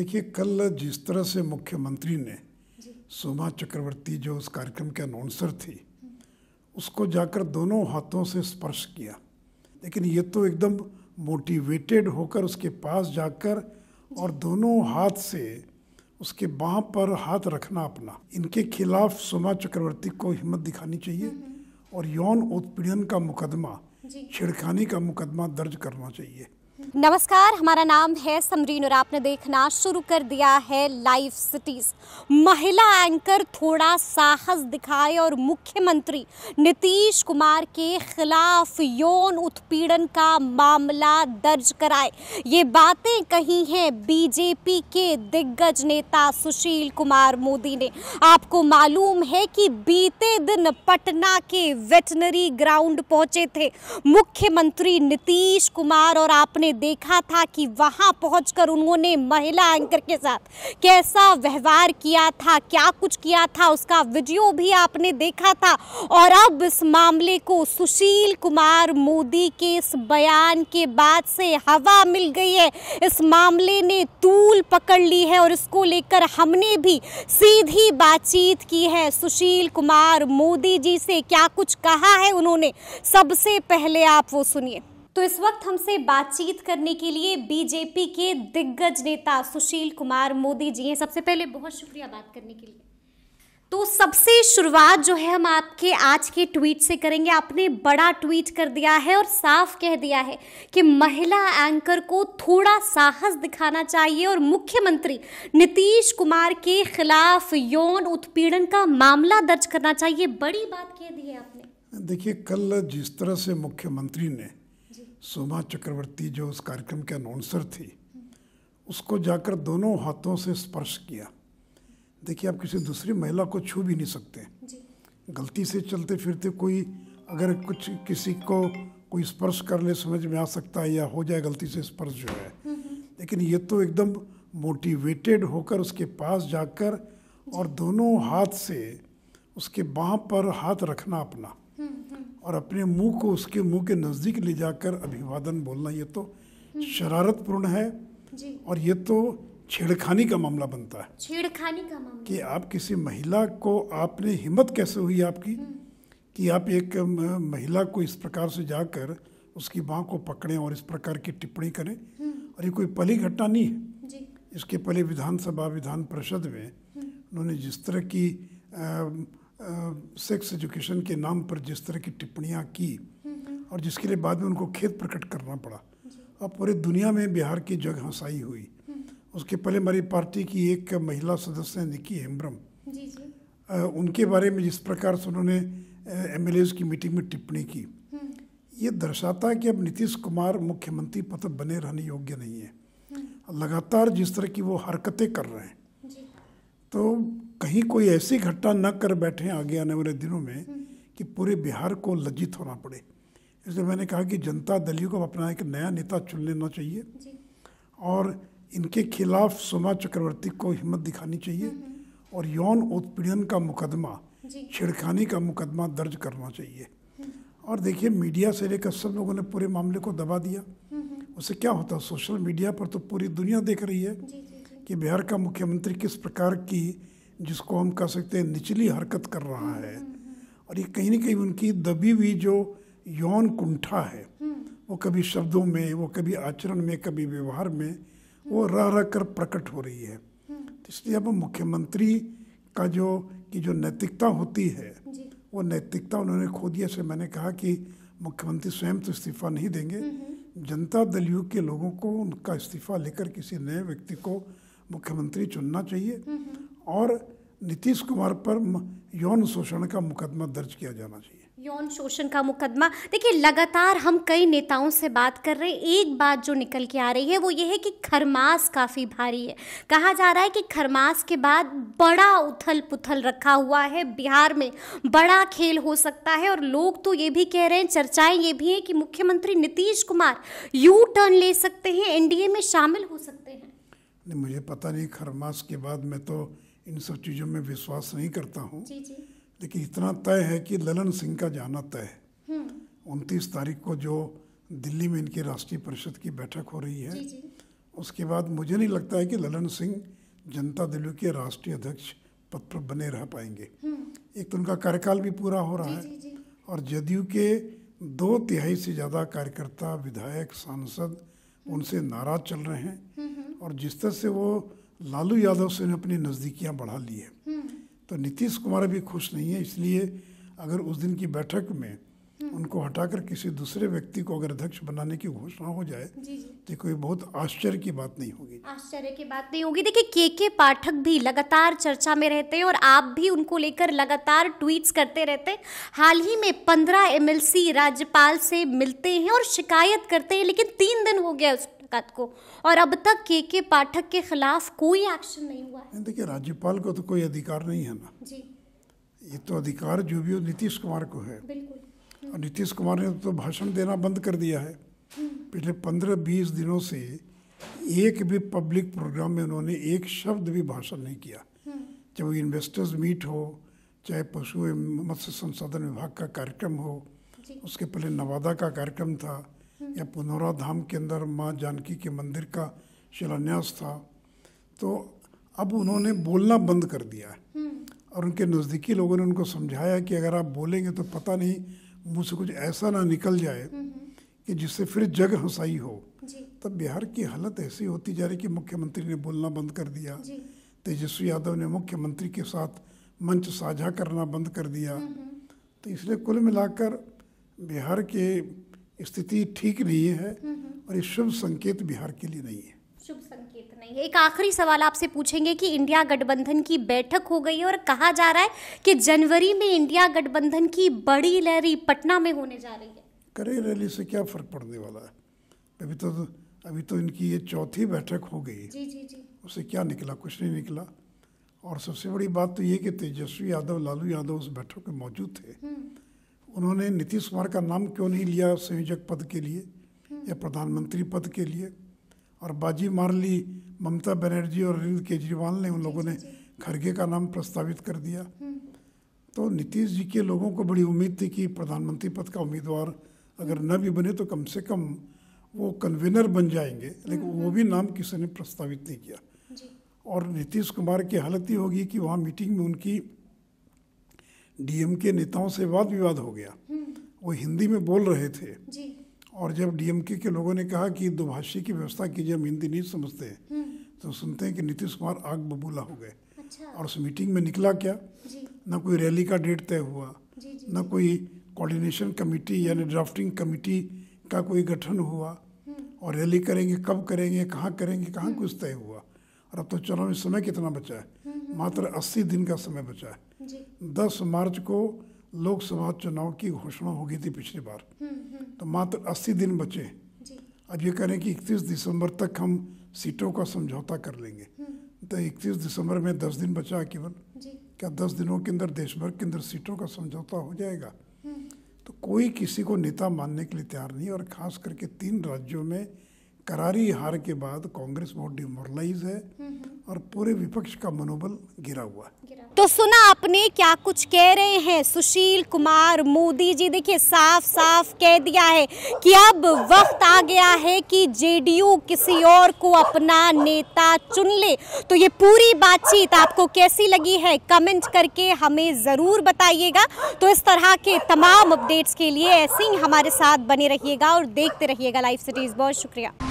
देखिए कल जिस तरह से मुख्यमंत्री ने सोमा चक्रवर्ती जो उस कार्यक्रम के अनाउंसर थी उसको जाकर दोनों हाथों से स्पर्श किया लेकिन ये तो एकदम मोटिवेटेड होकर उसके पास जाकर और दोनों हाथ से उसके बाह पर हाथ रखना अपना इनके खिलाफ सोमा चक्रवर्ती को हिम्मत दिखानी चाहिए हम्म, हम्म। और यौन उत्पीड़न का मुकदमा छिड़खानी का मुकदमा दर्ज करना चाहिए नमस्कार हमारा नाम है समरीन और आपने देखना शुरू कर दिया है लाइव सिटीज महिला एंकर थोड़ा साहस दिखाए और मुख्यमंत्री नीतीश कुमार के खिलाफ यौन उत्पीड़न का मामला दर्ज कराए ये बातें कही हैं बीजेपी के दिग्गज नेता सुशील कुमार मोदी ने आपको मालूम है कि बीते दिन पटना के वेटनरी ग्राउंड पहुंचे थे मुख्यमंत्री नीतीश कुमार और आपने देखा था कि वहां पहुंचकर उन्होंने महिला एंकर के साथ कैसा व्यवहार किया था क्या कुछ किया था उसका वीडियो भी आपने देखा था और अब इस मामले को सुशील कुमार मोदी के इस बयान के बाद से हवा मिल गई है इस मामले ने तूल पकड़ ली है और इसको लेकर हमने भी सीधी बातचीत की है सुशील कुमार मोदी जी से क्या कुछ कहा है उन्होंने सबसे पहले आप वो सुनिए तो इस वक्त हमसे बातचीत करने के लिए बीजेपी के दिग्गज नेता सुशील कुमार मोदी जी हैं सबसे पहले बहुत शुक्रिया बात करने के लिए तो सबसे शुरुआत जो है हम आपके आज के ट्वीट से करेंगे आपने बड़ा ट्वीट कर दिया है और साफ कह दिया है कि महिला एंकर को थोड़ा साहस दिखाना चाहिए और मुख्यमंत्री नीतीश कुमार के खिलाफ यौन उत्पीड़न का मामला दर्ज करना चाहिए बड़ी बात कह दी है आपने देखिए कल जिस तरह से मुख्यमंत्री ने सोमा चक्रवर्ती जो उस कार्यक्रम के अनाउंसर थी उसको जाकर दोनों हाथों से स्पर्श किया देखिए आप किसी दूसरी महिला को छू भी नहीं सकते गलती से चलते फिरते कोई अगर कुछ किसी को कोई स्पर्श कर ले समझ में आ सकता है या हो जाए गलती से स्पर्श जो है हम्म, हम्म। लेकिन ये तो एकदम मोटिवेटेड होकर उसके पास जाकर और दोनों हाथ से उसके बाँह पर हाथ रखना अपना और अपने मुंह को उसके मुंह के नज़दीक ले जाकर अभिवादन बोलना ये तो हम्म। शरारतपूर्ण है और ये तो छेड़खानी का मामला बनता है छेड़खानी का मामला कि आप किसी महिला को आपने हिम्मत कैसे हुई आपकी हम्म। कि आप एक महिला को इस प्रकार से जाकर उसकी माँ को पकड़ें और इस प्रकार की टिप्पणी करें हम्म। और ये कोई पहली घटना नहीं है इसके पहले विधानसभा विधान परिषद में उन्होंने जिस तरह की सेक्स एजुकेशन के नाम पर जिस तरह की टिप्पणियाँ की और जिसके लिए बाद में उनको खेत प्रकट करना पड़ा और पूरे दुनिया में बिहार की जग हंसाई हुई हम्म। उसके पहले हमारी पार्टी की एक महिला सदस्य निकी हेम्ब्रम उनके बारे में जिस प्रकार से उन्होंने एम की मीटिंग में टिप्पणी की हम्म। ये दर्शाता है कि अब नीतीश कुमार मुख्यमंत्री पद बने रहने योग्य नहीं है हम्म। लगातार जिस तरह की वो हरकतें कर रहे हैं तो कहीं कोई ऐसी घटना न कर बैठे आगे आने वाले दिनों में कि पूरे बिहार को लज्जित होना पड़े इसलिए मैंने कहा कि जनता दलियों को अपना एक नया नेता चुन लेना चाहिए और इनके खिलाफ सुमा चक्रवर्ती को हिम्मत दिखानी चाहिए हम्म, हम्म। और यौन उत्पीड़न का मुकदमा छिड़खानी का मुकदमा दर्ज करना चाहिए हम्म। और देखिए मीडिया से लेकर सब लोगों ने पूरे मामले को दबा दिया उससे क्या होता सोशल मीडिया पर तो पूरी दुनिया देख रही है कि बिहार का मुख्यमंत्री किस प्रकार की जिसको हम कह सकते हैं निचली हरकत कर रहा है और ये कहीं ना कहीं उनकी दबी हुई जो यौन कुंठा है वो कभी शब्दों में वो कभी आचरण में कभी व्यवहार में वो रह रह कर प्रकट हो रही है तो इसलिए अब मुख्यमंत्री का जो कि जो नैतिकता होती है वो नैतिकता उन्होंने खो दिया से मैंने कहा कि मुख्यमंत्री स्वयं तो इस्तीफा नहीं देंगे हम्म, हम्म। जनता दल यू के लोगों को उनका इस्तीफा लेकर किसी नए व्यक्ति को मुख्यमंत्री चुनना चाहिए हम्म, और नीतीश कुमार पर यौन शोषण का मुकदमा दर्ज किया जाना चाहिए यौन शोषण का मुकदमा देखिए लगातार हम कई नेताओं से बात कर रहे हैं एक बात जो निकल के आ रही है वो ये है कि खरमास काफ़ी भारी है कहा जा रहा है कि खरमास के बाद बड़ा उथल पुथल रखा हुआ है बिहार में बड़ा खेल हो सकता है और लोग तो ये भी कह रहे हैं चर्चाएं ये भी हैं कि मुख्यमंत्री नीतीश कुमार यू टर्न ले सकते हैं एनडीए में शामिल हो सकते हैं नहीं मुझे पता नहीं खरमास के बाद में तो इन सब चीज़ों में विश्वास नहीं करता हूँ लेकिन इतना तय है कि ललन सिंह का जाना तय है हम्म। उनतीस तारीख को जो दिल्ली में इनकी राष्ट्रीय परिषद की बैठक हो रही है जी जी। उसके बाद मुझे नहीं लगता है कि ललन सिंह जनता दल के राष्ट्रीय अध्यक्ष पद पर बने रह पाएंगे हम्म। एक तो उनका कार्यकाल भी पूरा हो रहा है और जदयू के दो तिहाई से ज़्यादा कार्यकर्ता विधायक सांसद हम्म। उनसे नाराज चल रहे हैं और जिस तरह से वो लालू यादव से ने अपनी नज़दीकियाँ बढ़ा ली है हम्म। तो नीतीश कुमार भी खुश नहीं है इसलिए अगर उस दिन की बैठक में हम्म। उनको हटाकर किसी दूसरे व्यक्ति को अगर अध्यक्ष बनाने की घोषणा हो जाए तो कोई बहुत आश्चर्य की बात नहीं होगी आश्चर्य की बात नहीं होगी देखिए के के पाठक भी लगातार चर्चा में रहते हैं और आप भी उनको लेकर लगातार ट्वीट्स करते रहते हैं हाल ही में पंद्रह एमएलसी राज्यपाल से मिलते हैं और शिकायत करते हैं लेकिन तीन दिन हो गया उस शिकायत को और अब तक के के पाठक के खिलाफ कोई एक्शन नहीं हुआ है देखिए राज्यपाल को तो कोई अधिकार नहीं है ना जी ये तो अधिकार जो भी हो नीतीश कुमार को है बिल्कुल और नीतीश कुमार ने तो भाषण देना बंद कर दिया है हम्म। पिछले पंद्रह बीस दिनों से एक भी पब्लिक प्रोग्राम में उन्होंने एक शब्द भी भाषण नहीं किया हम्म। चाहे वो इन्वेस्टर्स मीट हो चाहे पशु मत्स्य संसाधन विभाग का कार्यक्रम हो उसके पहले नवादा का कार्यक्रम था या पुनौरा धाम के अंदर माँ जानकी के मंदिर का शिलान्यास था तो अब उन्होंने बोलना बंद कर दिया है हम्म। और उनके नज़दीकी लोगों ने उनको समझाया कि अगर आप बोलेंगे तो पता नहीं मुँह से कुछ ऐसा ना निकल जाए हम्म, हम्म। कि जिससे फिर जग हंसाई हो तब बिहार की हालत ऐसी होती जा रही कि मुख्यमंत्री ने बोलना बंद कर दिया तेजस्वी यादव ने मुख्यमंत्री के साथ मंच साझा करना बंद कर दिया तो इसलिए कुल मिलाकर बिहार के स्थिति ठीक नहीं है और ये शुभ संकेत बिहार के लिए नहीं है शुभ संकेत नहीं है एक आखिरी सवाल आपसे पूछेंगे कि इंडिया गठबंधन की बैठक हो गई है और कहा जा रहा है कि जनवरी में इंडिया गठबंधन की बड़ी रैली पटना में होने जा रही है करे रैली से क्या फर्क पड़ने वाला है अभी तो अभी तो इनकी ये चौथी बैठक हो गई जी जी जी उससे क्या निकला कुछ नहीं निकला और सबसे बड़ी बात तो ये कि तेजस्वी यादव लालू यादव उस बैठक में मौजूद थे हम्म। उन्होंने नीतीश कुमार का नाम क्यों नहीं लिया संयोजक पद के लिए या प्रधानमंत्री पद के लिए और बाजी मार ली ममता बनर्जी और अरविंद केजरीवाल ने उन लोगों ने खड़गे का नाम प्रस्तावित कर दिया हम्म। तो नीतीश जी के लोगों को बड़ी उम्मीद थी कि प्रधानमंत्री पद का उम्मीदवार अगर न भी बने तो कम से कम वो कन्वीनर बन जाएंगे लेकिन हम्म, वो हम्म। भी नाम किसी ने प्रस्तावित नहीं किया और नीतीश कुमार की हालत ये होगी कि वहाँ मीटिंग में उनकी डीएम के नेताओं से वाद विवाद हो गया हम्म। वो हिंदी में बोल रहे थे जी। और जब डीएमके के लोगों ने कहा कि दोभाषी की व्यवस्था कीजिए हम हिंदी नहीं समझते हैं हम्म। तो सुनते हैं कि नीतीश कुमार आग बबूला हो गए अच्छा। और उस मीटिंग में निकला क्या ना कोई रैली का डेट तय हुआ जी, जी। ना कोई कोऑर्डिनेशन कमेटी यानी ड्राफ्टिंग कमेटी का कोई गठन हुआ हम्म। और रैली करेंगे कब करेंगे कहाँ करेंगे कहाँ कुछ तय हुआ और अब तो चुनाव में समय कितना बचा है मात्र अस्सी दिन का समय बचा है दस मार्च को लोकसभा चुनाव की घोषणा हो गई थी पिछली बार हम्म, हम्म। तो मात्र अस्सी दिन बचे अब ये करें कि इकतीस दिसंबर तक हम सीटों का समझौता कर लेंगे हम्म। तो इकतीस दिसंबर में दस दिन बचा केवल क्या दस दिनों के अंदर देश भर के अंदर सीटों का समझौता हो जाएगा तो कोई किसी को नेता मानने के लिए तैयार नहीं और खास करके तीन राज्यों में करारी हार के बाद कांग्रेस बहुत डिमोरलाइज है और पूरे विपक्ष का मनोबल गिरा हुआ है तो सुना आपने क्या कुछ कह रहे हैं सुशील कुमार मोदी जी देखिए साफ साफ कह दिया है कि अब वक्त आ गया है कि जेडीयू किसी और को अपना नेता चुन ले तो ये पूरी बातचीत आपको कैसी लगी है कमेंट करके हमें ज़रूर बताइएगा तो इस तरह के तमाम अपडेट्स के लिए ऐसे ही हमारे साथ बने रहिएगा और देखते रहिएगा लाइव सिटीज़ बहुत शुक्रिया